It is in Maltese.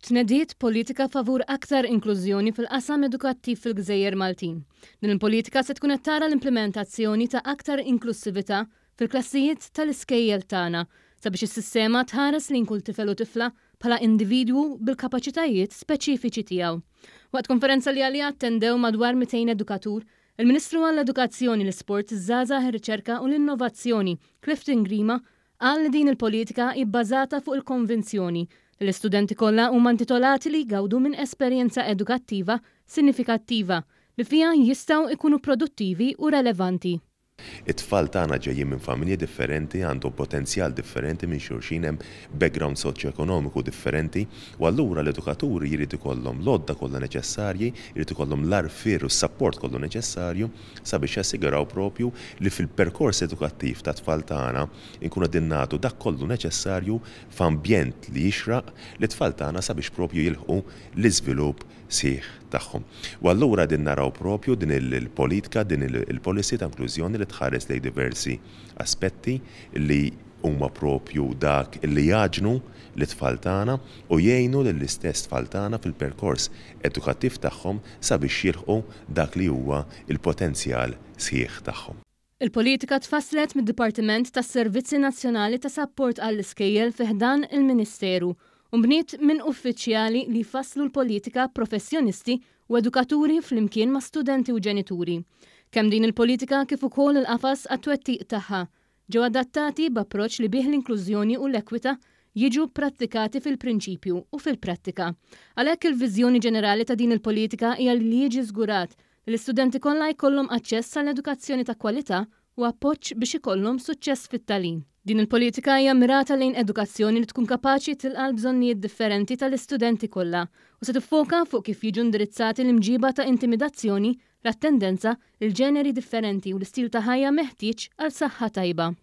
Tnediet politika favur aktar inklużjoni fil-qasam edukattiv fil-Gżejjer Maltin. Din il-politika se tkun tara l-implementazzjoni ta' aktar inklusività fil-klassijiet tal-iskejjel tagħna sabiex is-sistema tħares lin kull tifel u tifla bħala individwu bil-kapaċitajiet speċifiċi tiegħu. Waqt konferenza li għalija attendew madwar 200 edukatur Il-Ministru għall-Edukazzjoni, l-Sport, Zaza, Riċerka u l-Innovazzjoni, Clifton Grima, għal din il-politika ibbażata fuq il-konvenzjoni l-istudenti kollha huma intitolati li jgawdu minn esperjenza edukattiva sinifikattiva li fija jistgħu ikunu produttivi u relevanti. It-tfal tagħna ġejjin minn familji differenti għandhom potenzjal differenti minn xulxin hemm background soċjoekonomiku differenti u allura l-edukaturi jrid ikollhom lodda kollha neċessarji, jrid ikollhom l-arfir u s support kollu neċessarju sabiex jassigaraw propju li fil-perkors edukattiv ta' tfal tagħna inkunu din nagħtu dak kollu neċessarju f'ambjent li jixraq li tfal tagħna sabiex propju jilħu l-iżvilupp sieħ tagħhom. U allura din naraw propju din il-politika, din il-policy ta' inklużjoni li tħares lej diversi aspetti li huma propju dak li jaġnu tfal tfaltana u jgħinu l-istess tfaltana fil-perkors edukattiv tagħhom sabiex jirħu dak li huwa il-potenzjal sħiħ tagħhom. Il-politika tfasslet mid-Dipartiment tas Servizzi Nazzjonali ta' Support għall-Iskejjel fiħdan il-Ministeru Umbniet minn uffiċjali li faslu l-politika professjonisti u edukaturi fl-imkien ma' studenti u ġenituri. Kemm din il-politika kif ukoll il-qafas għat-twettiq tagħha ġew adattati b'approċċ li bih l-inklużjoni u l-ekwita jiġu prattikati fil-prinċipju u fil-prattika. Għalhekk il-viżjoni ġenerali ta' din il-politika hija li jiġi żgurat li l-istudenti kollha jkollhom aċċess għall edukazzjoni ta' kwalità u appoġġ biex ikollhom suċċess fit-talim. Din il-politika hija mirata lejn edukazzjoni li tkun kapaċi tilqal bżonnijiet differenti tal-istudenti kollha u se tiffoka fuq kif jiġu indirizzati l-imġiba ta' intimidazzjoni l-attendenza, il-ġeneri differenti u l-istil ta' ħajja meħtieġ għal saħħa tajba.